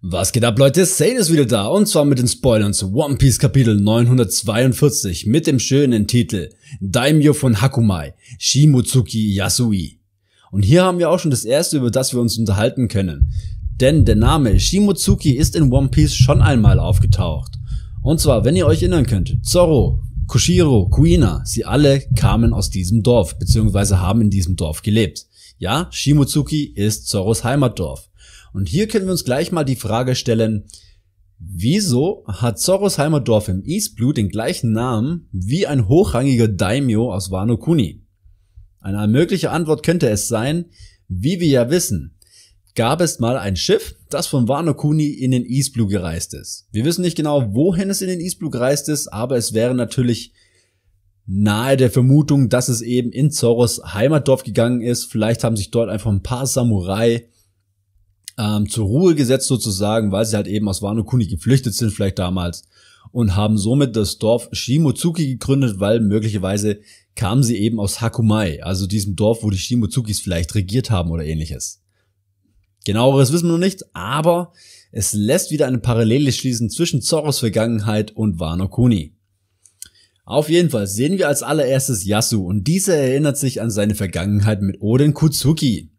Was geht ab Leute, Sane ist wieder da und zwar mit den Spoilern zu One Piece Kapitel 942 mit dem schönen Titel Daimyo von Hakumai, Shimotsuki Yasui. Und hier haben wir auch schon das erste, über das wir uns unterhalten können. Denn der Name Shimotsuki ist in One Piece schon einmal aufgetaucht. Und zwar, wenn ihr euch erinnern könnt, Zoro, Kushiro, Kuina, sie alle kamen aus diesem Dorf, beziehungsweise haben in diesem Dorf gelebt. Ja, Shimotsuki ist Zoros Heimatdorf. Und hier können wir uns gleich mal die Frage stellen, wieso hat Sorosheimer Heimatdorf im East Blue den gleichen Namen wie ein hochrangiger Daimyo aus Wano Kuni? Eine mögliche Antwort könnte es sein, wie wir ja wissen, gab es mal ein Schiff, das von Wano Kuni in den East Blue gereist ist. Wir wissen nicht genau, wohin es in den East Blue gereist ist, aber es wäre natürlich nahe der Vermutung, dass es eben in Zoros Heimatdorf gegangen ist. Vielleicht haben sich dort einfach ein paar Samurai ähm, zur Ruhe gesetzt sozusagen, weil sie halt eben aus Wano Kuni geflüchtet sind vielleicht damals und haben somit das Dorf Shimotsuki gegründet, weil möglicherweise kamen sie eben aus Hakumai, also diesem Dorf, wo die Shimotsukis vielleicht regiert haben oder ähnliches. Genaueres wissen wir noch nicht, aber es lässt wieder eine Parallele schließen zwischen Zoros Vergangenheit und Wano Kuni. Auf jeden Fall sehen wir als allererstes Yasu und dieser erinnert sich an seine Vergangenheit mit Oden Kutsuki.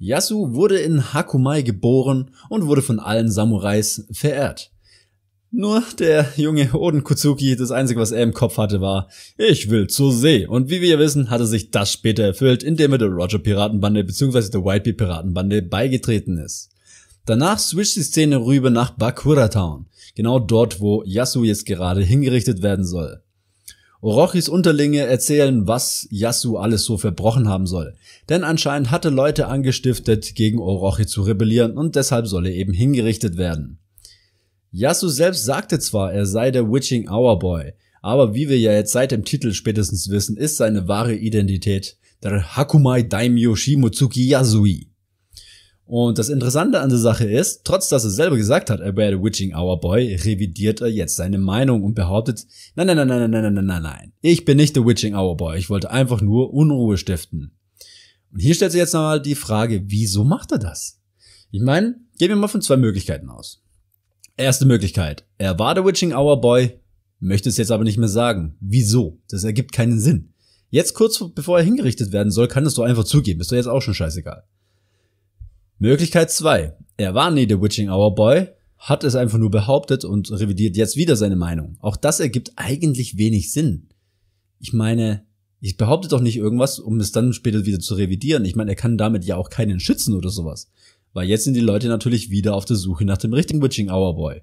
Yasu wurde in Hakumai geboren und wurde von allen Samurais verehrt. Nur der junge Oden Kutsuki, das einzige, was er im Kopf hatte, war, ich will zur See. Und wie wir wissen, hatte sich das später erfüllt, indem er der Roger Piratenbande bzw. der Whitebeard Piratenbande beigetreten ist. Danach switcht die Szene rüber nach Bakura Town, genau dort, wo Yasu jetzt gerade hingerichtet werden soll. Orochis Unterlinge erzählen, was Yasu alles so verbrochen haben soll. Denn anscheinend hatte Leute angestiftet, gegen Orochi zu rebellieren und deshalb soll er eben hingerichtet werden. Yasu selbst sagte zwar, er sei der Witching Hour Boy, aber wie wir ja jetzt seit dem Titel spätestens wissen, ist seine wahre Identität der Hakumai Daimyo Shimotsuki Yasui. Und das Interessante an der Sache ist, trotz dass er selber gesagt hat, er wäre der Witching Hour Boy, revidiert er jetzt seine Meinung und behauptet, nein, nein, nein, nein, nein, nein, nein, nein, nein. Ich bin nicht der Witching Hour Boy. Ich wollte einfach nur Unruhe stiften. Und hier stellt sich jetzt nochmal die Frage, wieso macht er das? Ich meine, gehen wir mal von zwei Möglichkeiten aus. Erste Möglichkeit. Er war der Witching Hour Boy, möchte es jetzt aber nicht mehr sagen. Wieso? Das ergibt keinen Sinn. Jetzt kurz bevor er hingerichtet werden soll, kann es doch einfach zugeben. Ist doch jetzt auch schon scheißegal. Möglichkeit 2. Er war nie der Witching Hour Boy, hat es einfach nur behauptet und revidiert jetzt wieder seine Meinung. Auch das ergibt eigentlich wenig Sinn. Ich meine, ich behaupte doch nicht irgendwas, um es dann später wieder zu revidieren. Ich meine, er kann damit ja auch keinen schützen oder sowas. Weil jetzt sind die Leute natürlich wieder auf der Suche nach dem richtigen Witching Hour Boy.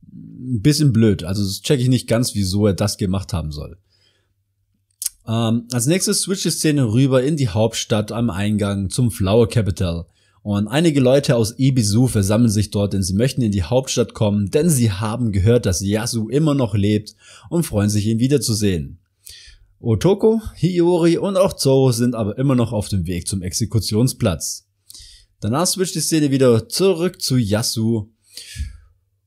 bisschen blöd, also das checke ich nicht ganz, wieso er das gemacht haben soll. Ähm, als nächstes switch die Szene rüber in die Hauptstadt am Eingang zum Flower Capital. Und einige Leute aus Ibizu versammeln sich dort, denn sie möchten in die Hauptstadt kommen, denn sie haben gehört, dass Yasu immer noch lebt und freuen sich, ihn wiederzusehen. Otoko, Hiyori und auch Zoro sind aber immer noch auf dem Weg zum Exekutionsplatz. Danach switcht die Szene wieder zurück zu Yasu.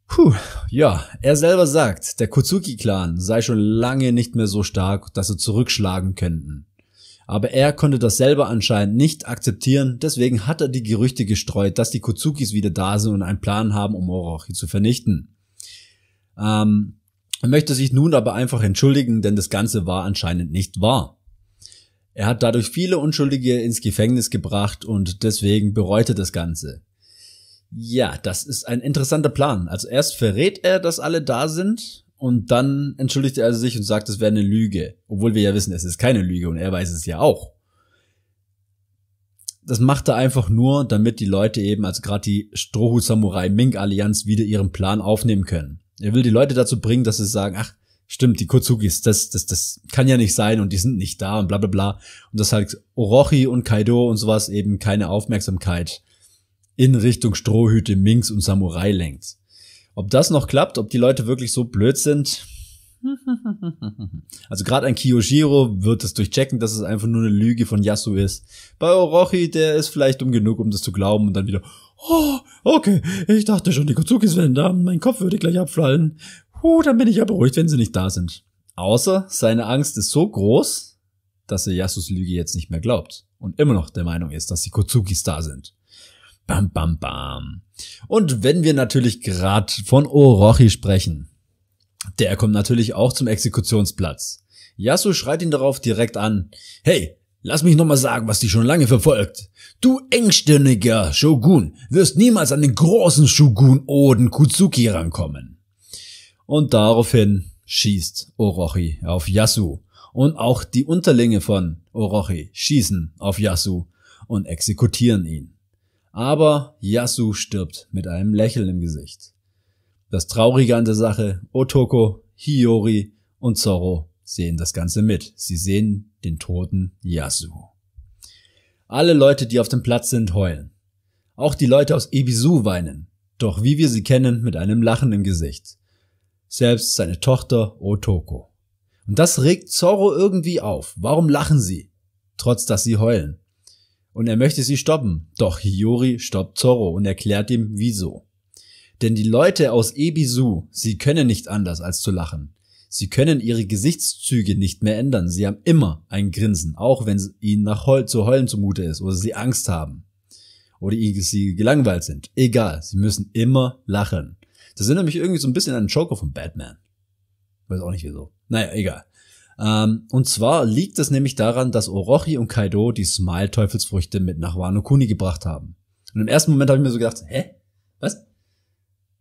Puh, ja, er selber sagt, der Kotsuki-Clan sei schon lange nicht mehr so stark, dass sie zurückschlagen könnten. Aber er konnte das selber anscheinend nicht akzeptieren, deswegen hat er die Gerüchte gestreut, dass die Kozukis wieder da sind und einen Plan haben, um Orochi zu vernichten. Ähm, er möchte sich nun aber einfach entschuldigen, denn das Ganze war anscheinend nicht wahr. Er hat dadurch viele Unschuldige ins Gefängnis gebracht und deswegen bereute das Ganze. Ja, das ist ein interessanter Plan. Also erst verrät er, dass alle da sind, und dann entschuldigt er also sich und sagt, es wäre eine Lüge. Obwohl wir ja wissen, es ist keine Lüge und er weiß es ja auch. Das macht er einfach nur, damit die Leute eben, also gerade die strohhut samurai mink allianz wieder ihren Plan aufnehmen können. Er will die Leute dazu bringen, dass sie sagen, ach, stimmt, die Kutsukis, das, das, das kann ja nicht sein und die sind nicht da und bla bla bla. Und dass halt Orochi und Kaido und sowas eben keine Aufmerksamkeit in Richtung Strohhüte, Minks und Samurai lenkt. Ob das noch klappt, ob die Leute wirklich so blöd sind. Also gerade ein Kiyoshiro wird es durchchecken, dass es einfach nur eine Lüge von Yasu ist. Bei Orochi, der ist vielleicht dumm genug, um das zu glauben und dann wieder, oh, okay, ich dachte schon, die Kozukis wären da, mein Kopf würde gleich abfallen. Huh, dann bin ich ja beruhigt, wenn sie nicht da sind. Außer seine Angst ist so groß, dass er Yasus Lüge jetzt nicht mehr glaubt und immer noch der Meinung ist, dass die Kozukis da sind. Bam, bam, bam. Und wenn wir natürlich gerade von Orochi sprechen, der kommt natürlich auch zum Exekutionsplatz. Yasu schreit ihn darauf direkt an. Hey, lass mich nochmal sagen, was dich schon lange verfolgt. Du engstirniger Shogun wirst niemals an den großen Shogun Oden Kutsuki rankommen. Und daraufhin schießt Orochi auf Yasu. Und auch die Unterlinge von Orochi schießen auf Yasu und exekutieren ihn. Aber Yasu stirbt mit einem Lächeln im Gesicht. Das Traurige an der Sache, Otoko, Hiyori und Zorro sehen das Ganze mit. Sie sehen den toten Yasu. Alle Leute, die auf dem Platz sind, heulen. Auch die Leute aus Ebisu weinen, doch wie wir sie kennen, mit einem Lachen im Gesicht. Selbst seine Tochter Otoko. Und das regt Zorro irgendwie auf. Warum lachen sie? Trotz dass sie heulen und er möchte sie stoppen. Doch Hiyori stoppt Zorro und erklärt ihm wieso. Denn die Leute aus Ebisu, sie können nicht anders als zu lachen. Sie können ihre Gesichtszüge nicht mehr ändern. Sie haben immer ein Grinsen, auch wenn ihnen nach Heul zu heulen zumute ist oder sie Angst haben oder sie gelangweilt sind. Egal, sie müssen immer lachen. Das erinnert mich irgendwie so ein bisschen an den Joker von Batman. Weiß auch nicht wieso. Naja, egal. Ähm, und zwar liegt es nämlich daran, dass Orochi und Kaido die Smile-Teufelsfrüchte mit nach Wano Kuni gebracht haben. Und im ersten Moment habe ich mir so gedacht, hä? Was?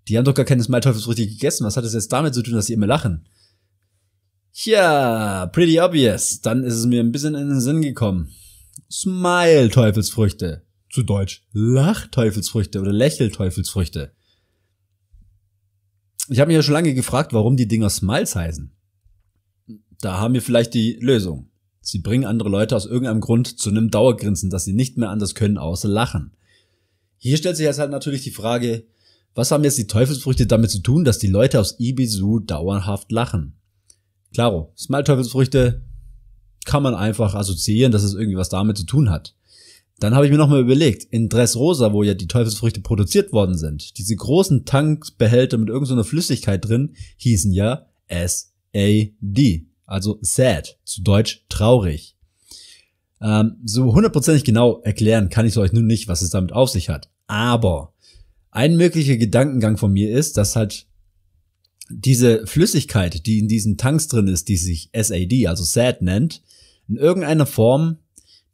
Die haben doch gar keine Smile-Teufelsfrüchte gegessen. Was hat das jetzt damit zu tun, dass sie immer lachen? Ja, pretty obvious. Dann ist es mir ein bisschen in den Sinn gekommen. Smile-Teufelsfrüchte. Zu Deutsch Lach-Teufelsfrüchte oder Lächel-Teufelsfrüchte. Ich habe mich ja schon lange gefragt, warum die Dinger Smiles heißen da haben wir vielleicht die Lösung. Sie bringen andere Leute aus irgendeinem Grund zu einem Dauergrinsen, dass sie nicht mehr anders können, außer lachen. Hier stellt sich jetzt halt natürlich die Frage, was haben jetzt die Teufelsfrüchte damit zu tun, dass die Leute aus Ibisu dauerhaft lachen? Klaro, Smile-Teufelsfrüchte kann man einfach assoziieren, dass es irgendwie was damit zu tun hat. Dann habe ich mir nochmal überlegt, in Dressrosa, wo ja die Teufelsfrüchte produziert worden sind, diese großen Tankbehälter mit irgendeiner so Flüssigkeit drin, hießen ja SAD. Also sad, zu Deutsch traurig. Ähm, so hundertprozentig genau erklären kann ich euch nun nicht, was es damit auf sich hat. Aber ein möglicher Gedankengang von mir ist, dass halt diese Flüssigkeit, die in diesen Tanks drin ist, die sich SAD, also sad nennt, in irgendeiner Form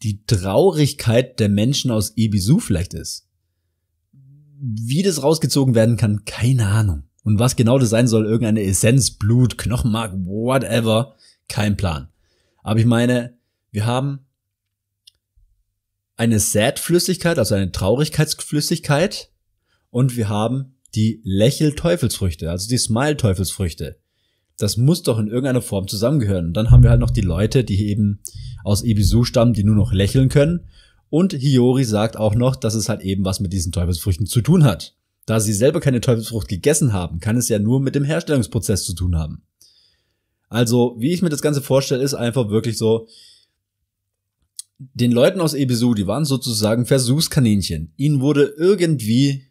die Traurigkeit der Menschen aus Ibisu vielleicht ist. Wie das rausgezogen werden kann, keine Ahnung. Und was genau das sein soll, irgendeine Essenz, Blut, Knochenmark, whatever, kein Plan. Aber ich meine, wir haben eine Sad-Flüssigkeit, also eine Traurigkeitsflüssigkeit und wir haben die Lächel-Teufelsfrüchte, also die Smile-Teufelsfrüchte. Das muss doch in irgendeiner Form zusammengehören. Und dann haben wir halt noch die Leute, die eben aus Ibisu stammen, die nur noch lächeln können. Und Hiyori sagt auch noch, dass es halt eben was mit diesen Teufelsfrüchten zu tun hat. Da sie selber keine Teufelsfrucht gegessen haben, kann es ja nur mit dem Herstellungsprozess zu tun haben. Also, wie ich mir das Ganze vorstelle, ist einfach wirklich so, den Leuten aus Ebisu, die waren sozusagen Versuchskaninchen. Ihnen wurde irgendwie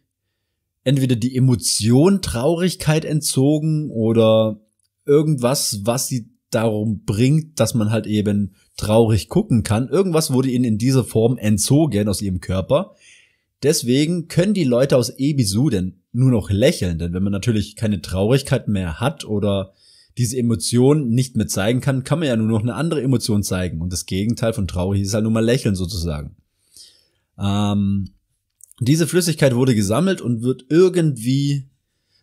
entweder die Emotion Traurigkeit entzogen oder irgendwas, was sie darum bringt, dass man halt eben traurig gucken kann. Irgendwas wurde ihnen in dieser Form entzogen aus ihrem Körper, Deswegen können die Leute aus Ebisu denn nur noch lächeln, denn wenn man natürlich keine Traurigkeit mehr hat oder diese Emotion nicht mehr zeigen kann, kann man ja nur noch eine andere Emotion zeigen. Und das Gegenteil von traurig ist halt nur mal lächeln sozusagen. Ähm, diese Flüssigkeit wurde gesammelt und wird irgendwie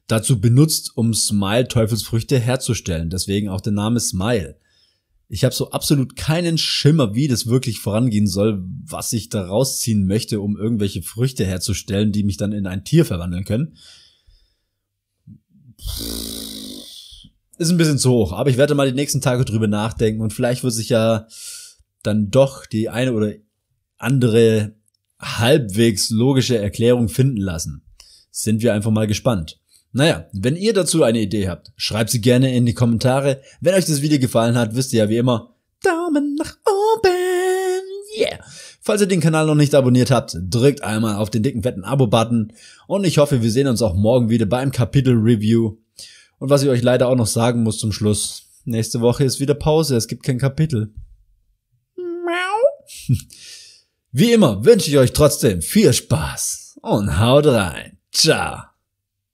dazu benutzt, um Smile Teufelsfrüchte herzustellen. Deswegen auch der Name Smile. Ich habe so absolut keinen Schimmer, wie das wirklich vorangehen soll, was ich da rausziehen möchte, um irgendwelche Früchte herzustellen, die mich dann in ein Tier verwandeln können. Ist ein bisschen zu hoch, aber ich werde mal die nächsten Tage drüber nachdenken und vielleicht wird sich ja dann doch die eine oder andere halbwegs logische Erklärung finden lassen. Sind wir einfach mal gespannt. Naja, wenn ihr dazu eine Idee habt, schreibt sie gerne in die Kommentare. Wenn euch das Video gefallen hat, wisst ihr ja wie immer, Daumen nach oben, yeah! Falls ihr den Kanal noch nicht abonniert habt, drückt einmal auf den dicken fetten Abo-Button und ich hoffe, wir sehen uns auch morgen wieder beim Kapitel-Review. Und was ich euch leider auch noch sagen muss zum Schluss, nächste Woche ist wieder Pause, es gibt kein Kapitel. Wie immer wünsche ich euch trotzdem viel Spaß und haut rein. Ciao.